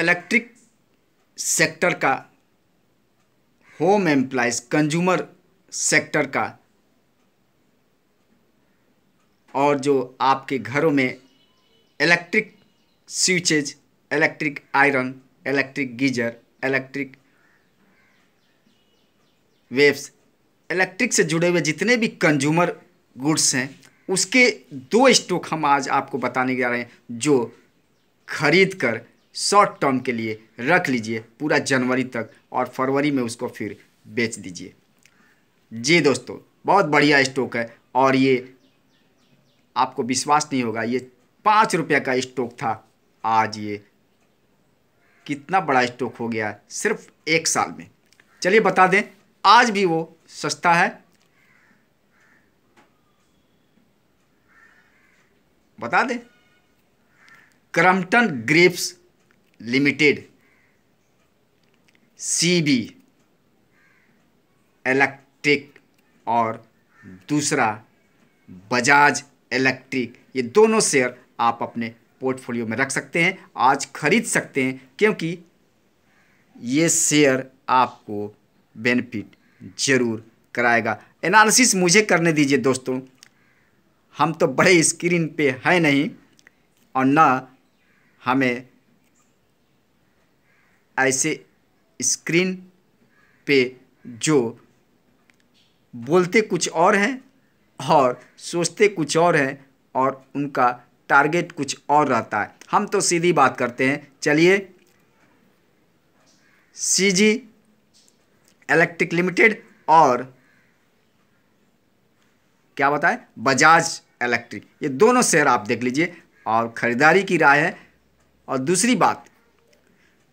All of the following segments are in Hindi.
इलेक्ट्रिक सेक्टर का होम एम्प्लाइज कंज्यूमर सेक्टर का और जो आपके घरों में electric switches electric iron electric geyser electric waves electric से जुड़े हुए जितने भी कंज्यूमर गुड्स हैं उसके दो स्टॉक हम आज आपको बताने जा रहे हैं जो खरीद कर शॉर्ट टर्म के लिए रख लीजिए पूरा जनवरी तक और फरवरी में उसको फिर बेच दीजिए जी दोस्तों बहुत बढ़िया स्टॉक है और ये आपको विश्वास नहीं होगा ये पाँच रुपये का स्टॉक था आज ये कितना बड़ा स्टॉक हो गया सिर्फ एक साल में चलिए बता दें आज भी वो सस्ता है बता दें Crompton Greaves Limited CB electric और दूसरा बजाज इलेक्ट्रिक ये दोनों शेयर आप अपने पोर्टफोलियो में रख सकते हैं आज खरीद सकते हैं क्योंकि ये शेयर आपको बेनिफिट ज़रूर कराएगा एनालिसिस मुझे करने दीजिए दोस्तों हम तो बड़े स्क्रीन पे हैं नहीं और ना हमें ऐसे स्क्रीन पे जो बोलते कुछ और हैं और सोचते कुछ और हैं और उनका टारगेट कुछ और रहता है हम तो सीधी बात करते हैं चलिए सी जी इलेक्ट्रिक लिमिटेड और क्या बताएं बजाज इलेक्ट्रिक ये दोनों शेयर आप देख लीजिए और ख़रीदारी की राय है और दूसरी बात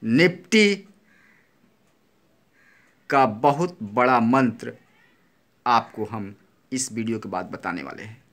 निफ्टी का बहुत बड़ा मंत्र आपको हम इस वीडियो के बाद बताने वाले हैं